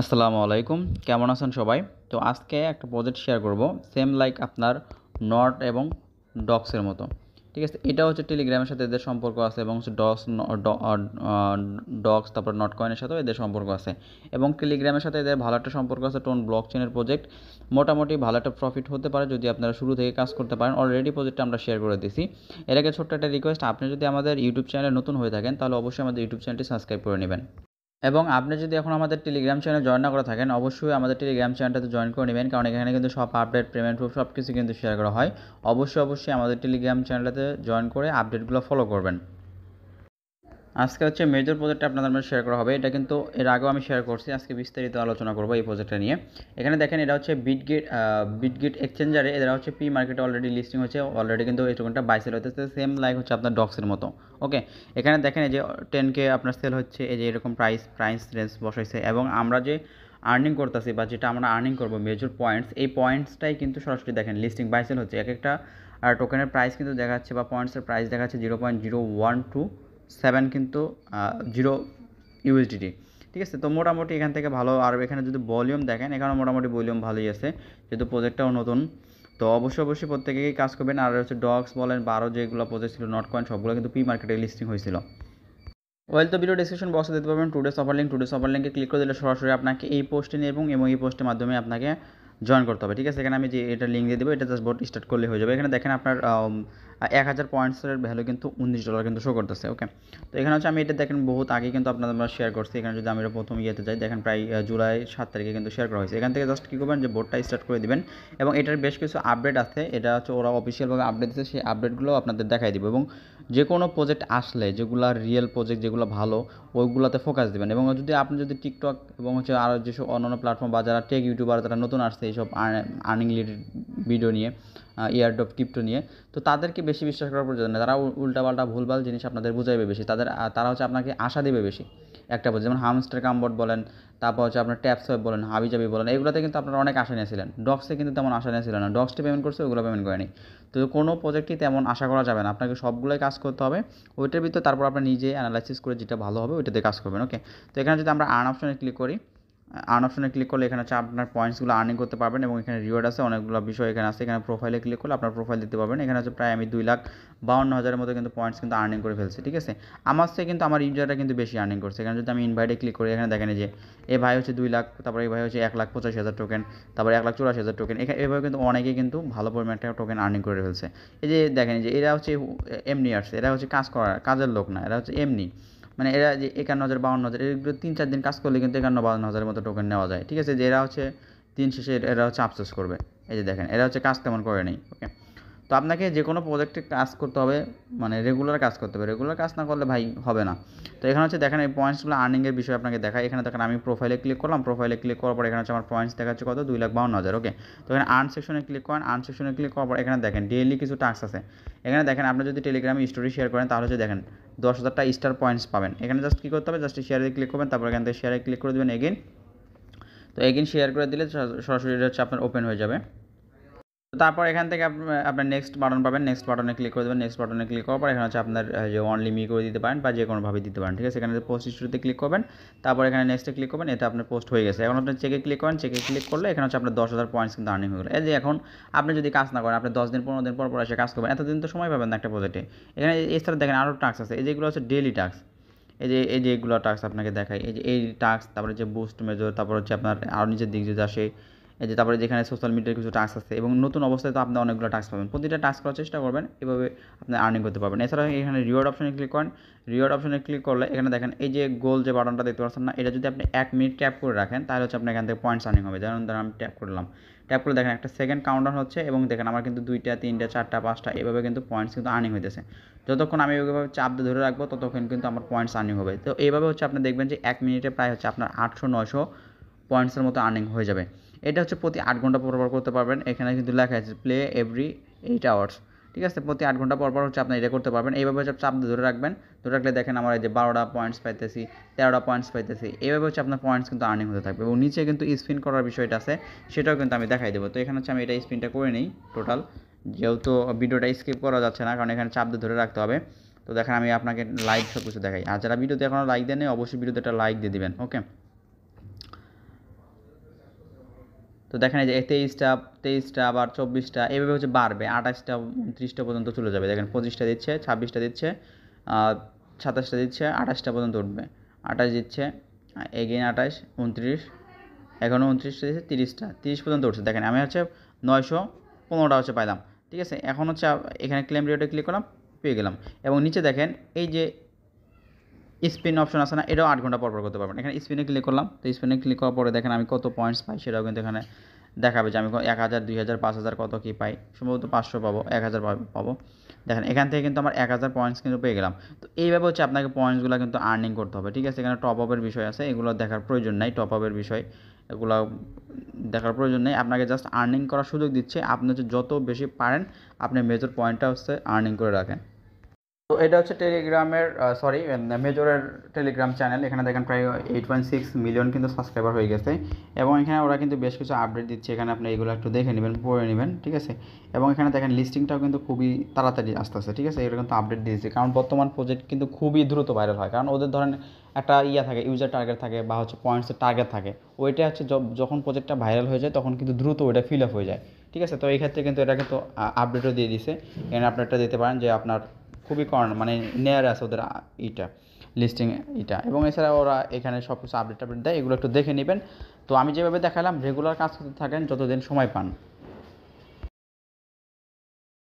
আসসালামু আলাইকুম কেমন আছেন সবাই তো আজকে একটা প্রজেক্ট শেয়ার করব সেম লাইক আপনার নট এবং ডক্সের মতো ঠিক আছে এটা হচ্ছে টেলিগ্রামের সাথে এদের সম্পর্ক আছে এবং ডক্স ডক্স তারপর নট কয়েনের সাথেও এদের সম্পর্ক আছে এবং টেলিগ্রামের সাথে এদের ভালো একটা সম্পর্ক আছে টোন ব্লক চেনের প্রজেক্ট মোটামুটি ভালো একটা প্রফিট হতে পারে যদি আপনারা শুরু থেকে কাজ করতে পারেন অলরেডি প্রজেক্টটা আমরা শেয়ার করে দিছি এর আগে ছোট্ট একটা রিকোয়েস্ট আপনি যদি আমাদের ইউটিউব চ্যানেলে নতুন হয়ে থাকেন তাহলে অবশ্যই আমাদের ইউটিউব চ্যানেলটি সাবস্ক্রাইব করে নেবেন এবং আপনি যদি এখন আমাদের টেলিগ্রাম চ্যানেল জয়েন না করে থাকেন অবশ্যই আমাদের টেলিগ্রাম চ্যানেলটাতে জয়েন করে নেবেন কারণ এখানে কিন্তু সব আপডেট পেমেন্ট প্রুফ সব কিছু কিন্তু শেয়ার করা হয় অবশ্যই অবশ্যই আমাদের টেলিগ্রাম চ্যানেলটাতে জয়েন করে আপডেটগুলো ফলো করবেন আজকে হচ্ছে মেজর প্রজেক্টটা আপনাদের মধ্যে শেয়ার করা হবে এটা কিন্তু এর আগেও আমি শেয়ার করছি আজকে বিস্তারিত আলোচনা করবো এই প্রজেক্টটা নিয়ে এখানে দেখেন এটা হচ্ছে বিটগেট বিটগেট এক্সচেঞ্জারে এরা হচ্ছে পি মার্কেটে অলরেডি লিস্টিং হচ্ছে অলরেডি কিন্তু এই টোকেনটা বাই সেল হতেছে সেম লাইক হচ্ছে আপনার ডক্সের মতো ওকে এখানে দেখেন এই যে টেন কে আপনার সেল হচ্ছে এই যে এরকম প্রাইস প্রাইস রেঞ্জ বসাইছে এবং আমরা যে আর্নিং করতেছি বা যেটা আমরা আর্নিং করবো মেজর পয়েন্টস এই পয়েন্টসটাই কিন্তু সরাসরি দেখেন লিস্টিং বাই সেল হচ্ছে এক একটা টোকেনের প্রাইস কিন্তু দেখাচ্ছে বা পয়েন্টসের প্রাইস দেখাচ্ছে zero point zero one two seven কিন্তু জিরো ইউএসডিডি ঠিক আছে তো মোটামুটি এখান থেকে ভালো আর এখানে যদি ভলিউম দেখেন এখানে মোটামুটি ভলিউম ভালোই আছে যেহেতু প্রজেক্টটাও নতুন তো অবশ্যই অবশ্যই প্রত্যেকেই কাজ করবেন আর হচ্ছে ডগস বলেন বা আরও যেগুলো প্রজেক্ট ছিল নট কয়েন সবগুলো কিন্তু পি মার্কেটে লিস্টিং হয়েছিল ওয়েল তো ভিডিও ডিসক্রিপশন বক্সে দিতে পারবেন today's offer link today's offer লিঙ্কে ক্লিক করে দিলে সরাসরি আপনাকে এই পোস্টে নিয়ে এবং এবং এই পোস্টের মাধ্যমে আপনাকে জয়েন করতে হবে ঠিক আছে এখানে আমি যে এটা লিঙ্ক দিয়ে দেবো এটা জাস্ট বোর্ড স্টার্ট করলে হয়ে যাবে এখানে দেখেন আপনার এক হাজার পয়েন্টসের ভ্যালু কিন্তু উনিশ ডলার কিন্তু শো করতেছে ওকে তো এখানে হচ্ছে আমি এটা দেখেন বহুত আগে কিন্তু আপনাদের আমরা শেয়ার করছি এখানে যদি আমি এটা প্রথম ইয়েতে যাই দেখেন প্রায় জুলাই সাত তারিখে কিন্তু শেয়ার করা হয়েছে এখান থেকে জাস্ট কী করবেন যে বোর্ডটা স্টার্ট করে দেবেন এবং এটার বেশ কিছু আপডেট আছে এটা হচ্ছে ওরা অফিসিয়ালভাবে আপডেট দিচ্ছে সেই আপডেটগুলো আপনাদের দেখাই দিব এবং যে কোনো প্রজেক্ট আসলে যেগুলো রিয়েল প্রজেক্ট যেগুলো ভালো ওইগুলোতে ফোকাস দেবেন এবং যদি আপনি যদি টিকটক এবং হচ্ছে আরও যেসব অন্য প্ল্যাটফর্ম বা যারা টেক ইউটিউবার যারা নতুন আসছে এইসব আর্নিং রিলেটেড ভিডিও নিয়ে ডপ ক্রিপ্টো নিয়ে তো তাদেরকে বেশি বিশ্বাস করার প্রয়োজন না তারা উল্টাপাল্টা ভুলভাল জিনিস আপনাদের বোঝাইবে বেশি তাদের তারা হচ্ছে আপনাকে আশা দেবে বেশি একটা বলছে যেমন হামস্টার কাম্বট বলেন তারপর হচ্ছে আপনার ট্যাপস বলেন হাবিজাবি বলেন এগুলোতে কিন্তু আপনারা অনেক আশা নিয়েছিলেন ডক্সে কিন্তু তেমন আশা নিয়েছিলেন না ডক্সটি পেমেন্ট করছে ওগুলো পেমেন্ট করেনি তো কোনো প্রজেক্টই তেমন আশা করা যাবে না আপনাকে সবগুলোই কাজ করতে হবে ওইটার ভিতরে তারপর আপনি নিজে অ্যানালাইসিস করে যেটা ভালো হবে ওইটাতে কাজ করবেন ওকে তো এখানে যদি আমরা আর্ন অপশনে ক্লিক করি আর্ন অপশনে ক্লিক করলে এখানে হচ্ছে আপনার পয়েন্টসগুলো আর্নিং করতে পারবেন এবং এখানে রিওয়ার্ড আছে অনেকগুলো বিষয় এখানে আছে এখানে প্রোফাইলে ক্লিক করলে আপনার প্রোফাইল দিতে পারবেন এখানে হচ্ছে প্রায় আমি দুই লাখ বাউন্ন হাজারের মতো কিন্তু পয়েন্টস কিন্তু আর্নিং করে ফেলছি ঠিক আছে আমার থেকে কিন্তু আমার ইউজাররা কিন্তু বেশি আর্নিং করছে এখানে যদি আমি ইনভাইটে ক্লিক করি এখানে দেখেন যে এ ভাই হচ্ছে দুই লাখ তারপরে এই ভাই হচ্ছে এক লাখ পঁচাশি হাজার টোকেন তারপরে এক লাখ চুরাশি হাজার টোকেন এখানে এভাবে কিন্তু অনেকে কিন্তু ভালো পরিমাণ একটা টোকেন আর্নিং করে ফেলছে এই যে দেখেন যে এরা হচ্ছে এমনি আসছে এরা হচ্ছে কাজ করার কাজের লোক না এরা হচ্ছে এমনি মানে এরা যে একান্ন হাজার বাউন্ন হাজার এগুলো তিন চার দিন কাজ করলে কিন্তু একান্ন বাউন্ন হাজারের মতো টোকেন নেওয়া যায় ঠিক আছে যে এরা হচ্ছে দিন শেষে এরা হচ্ছে আফসোস করবে এই যে দেখেন এরা হচ্ছে কাজ তেমন করে নেই ওকে তো আপনাকে যে কোনো প্রজেক্টে কাজ করতে হবে মানে রেগুলার কাজ করতে হবে রেগুলার কাজ না করলে ভাই হবে না তো এখানে হচ্ছে দেখেন এই পয়েন্টসগুলো আর্নিংয়ের বিষয়ে আপনাকে দেখায় এখানে দেখেন আমি প্রোফাইলে ক্লিক করলাম প্রোফাইলে ক্লিক করার পর এখানে হচ্ছে আমার পয়েন্টস দেখাচ্ছে কত দুই লাখ বাউন্ন হাজার ওকে তো এখানে আর্ন সেকশনে ক্লিক করেন আর্ন সেকশনে ক্লিক করার পর এখানে দেখেন ডেইলি কিছু টাস্ক আছে এখানে দেখেন আপনি যদি টেলিগ্রামে স্টোরি শেয়ার করেন তাহলে হচ্ছে দেখেন দশ হাজারটা স্টার পয়েন্টস পাবেন এখানে জাস্ট কী করতে হবে জাস্ট শেয়ারে ক্লিক করবেন তারপর এখান থেকে শেয়ারে ক্লিক করে দেবেন এগেন তো এগেন শেয়ার করে দিলে সরাসরি হচ্ছে আপনার ওপেন হয়ে যাবে তারপর এখান থেকে আপনার নেক্সট বাটন পাবেন নেক্সট বাটনে ক্লিক করে দেবেন নেক্সট বাটনে ক্লিক করার পর এখানে হচ্ছে আপনার যে অনলি মি করে দিতে পারেন বা যে কোনোভাবে দিতে পারেন ঠিক আছে এখানে পোস্ট ইস্যুতে ক্লিক করবেন তারপর এখানে নেক্সটে ক্লিক করবেন এতে আপনার পোস্ট হয়ে গেছে এখন আপনি চেকে ক্লিক করেন চেকে ক্লিক করলে এখানে হচ্ছে আপনার দশ হাজার পয়েন্টস কিন্তু আর্নিং হয়ে গেলো এই যে এখন আপনি যদি কাজ না করেন আপনি দশ দিন পনেরো দিন পর পর এসে কাজ করবেন এতদিন তো সময় পাবেন না একটা প্রজেক্টে এখানে এছাড়া দেখেন আরও টাস্ক আছে এই যেগুলো হচ্ছে ডেলি টাস্ক এই যে এই যেগুলো টাস্ক আপনাকে দেখায় এই যে এই টাস্ক তারপরে যে বুস্ট মেজর তারপর হচ্ছে আপনার আরও নিচের দিক যদি আসে এই যে তারপরে যেখানে সোশ্যাল মিডিয়ার কিছু টাস্ক আছে এবং নতুন অবস্থায় তো আপনি অনেকগুলো টাস্ক পাবেন প্রতিটা টাস্ক করার চেষ্টা করবেন এভাবে আপনি আর্নিং করতে পারবেন এছাড়াও এখানে রিওয়ার্ড অপশানে ক্লিক করেন রিওয়ার্ড অপশানে ক্লিক করলে এখানে দেখেন এই যে গোল যে বাটনটা দেখতে পাচ্ছেন না এটা যদি আপনি এক মিনিট ট্যাপ করে রাখেন তাহলে হচ্ছে আপনার এখান থেকে পয়েন্টস আর্নিং হবে যেমন ধরুন আমি ট্যাপ করলাম ট্যাপ করে দেখেন একটা সেকেন্ড কাউন্টার হচ্ছে এবং দেখেন আমার কিন্তু দুইটা তিনটা চারটা পাঁচটা এভাবে কিন্তু পয়েন্টস কিন্তু আর্নিং হইতেছে যতক্ষণ আমি ওইভাবে চাপ ধরে রাখবো ততক্ষণ কিন্তু আমার পয়েন্টস আর্নিং হবে তো এইভাবে হচ্ছে আপনি দেখবেন যে এক মিনিটে প্রায় হচ্ছে আপনার আটশো নশো পয়েন্টসের মতো আর্নিং হয়ে যাবে এটা হচ্ছে প্রতি আট ঘন্টা পর পর করতে পারবেন এখানে কিন্তু লেখা আছে প্লে এভরি এইট আওয়ার্স ঠিক আছে প্রতি আট ঘন্টা পর পর হচ্ছে আপনি এটা করতে পারবেন এইভাবে হচ্ছে চাপ ধরে রাখবেন ধরে রাখলে দেখেন আমার এই যে বারোটা পয়েন্টস পাইতেছি তেরোটা পয়েন্টস পাইতেছি এইভাবে হচ্ছে আপনার পয়েন্টস কিন্তু আর্নিং হতে থাকবে এবং নিচে কিন্তু স্পিন করার বিষয়টা আছে সেটাও কিন্তু আমি দেখাই দেবো তো এখানে হচ্ছে আমি এটা স্পিনটা করে নিই টোটাল যেহেতু ভিডিওটা স্কিপ করা যাচ্ছে না কারণ এখানে চাপ ধরে রাখতে হবে তো দেখেন আমি আপনাকে লাইক সব কিছু দেখাই আর যারা ভিডিওতে এখনও লাইক দেন অবশ্যই ভিডিওতে একটা লাইক দিয়ে দেবেন ওকে তো দেখেন এই যে তেইশটা তেইশটা আবার চব্বিশটা এভাবে হচ্ছে বাড়বে আঠাশটা উনত্রিশটা পর্যন্ত চলে যাবে দেখেন পঁচিশটা দিচ্ছে ছাব্বিশটা দিচ্ছে সাতাশটা দিচ্ছে আঠাশটা পর্যন্ত উঠবে আঠাশ দিচ্ছে এগেন আঠাশ উনত্রিশ এখনও উনত্রিশটা দিচ্ছে তিরিশটা তিরিশ পর্যন্ত উঠছে দেখেন আমি হচ্ছে নয়শো পনেরোটা হচ্ছে পাইলাম ঠিক আছে এখন হচ্ছে এখানে ক্লেম রেটে ক্লিক করলাম পেয়ে গেলাম এবং নিচে দেখেন এই যে স্পিন অপশন আছে না এটাও আট ঘন্টা পরপর করতে পারবেন এখানে স্পিনে ক্লিক করলাম তো স্পিনে ক্লিক করার পরে দেখেন আমি কত পয়েন্টস পাই সেটাও কিন্তু এখানে দেখাবে যে আমি এক হাজার দুই হাজার পাঁচ হাজার কত কী পাই সম্ভবত পাঁচশো পাবো এক হাজার পাবো দেখেন এখান থেকে কিন্তু আমার এক হাজার পয়েন্টস কিন্তু পেয়ে গেলাম তো এইভাবে হচ্ছে আপনাকে পয়েন্টসগুলো কিন্তু আর্নিং করতে হবে ঠিক আছে এখানে টপ আপের বিষয় আছে এগুলো দেখার প্রয়োজন নাই টপ আপের বিষয় এগুলো দেখার প্রয়োজন নেই আপনাকে জাস্ট আর্নিং করার সুযোগ দিচ্ছে আপনি হচ্ছে যত বেশি পারেন আপনি মেজর পয়েন্টটা হচ্ছে আর্নিং করে রাখেন তো এটা হচ্ছে টেলিগ্রামের সরি মেজরের টেলিগ্রাম চ্যানেল এখানে দেখেন প্রায় এইট পয়েন্ট সিক্স মিলিয়ন কিন্তু সাবস্ক্রাইবার হয়ে গেছে এবং এখানে ওরা কিন্তু বেশ কিছু আপডেট দিচ্ছে এখানে আপনি এগুলো একটু দেখে নেবেন পড়ে নেবেন ঠিক আছে এবং এখানে দেখেন লিস্টিংটাও কিন্তু খুবই তাড়াতাড়ি আস্তে ঠিক আছে এটা কিন্তু আপডেট দিয়েছে কারণ বর্তমান প্রজেক্ট কিন্তু খুবই দ্রুত ভাইরাল হয় কারণ ওদের ধরেন একটা ইয়া থাকে ইউজার টার্গেট থাকে বা হচ্ছে পয়েন্টসের টার্গেট থাকে ওইটা হচ্ছে যখন প্রজেক্টটা ভাইরাল হয়ে যায় তখন কিন্তু দ্রুত ওইটা ফিল আপ হয়ে যায় ঠিক আছে তো এই ক্ষেত্রে কিন্তু এটা কিন্তু আপডেটও দিয়ে দিছে এখানে আপডেটটা দিতে পারেন যে আপনার খুবই কর্ন মানে নেয়ার আছে ওদের ইটা লিস্টিং এটা এবং এছাড়া ওরা এখানে সব কিছু আপডেট আপডেট দেয় এগুলো একটু দেখে নেবেন তো আমি যেভাবে দেখালাম রেগুলার কাজ করতে থাকেন যতদিন সময় পান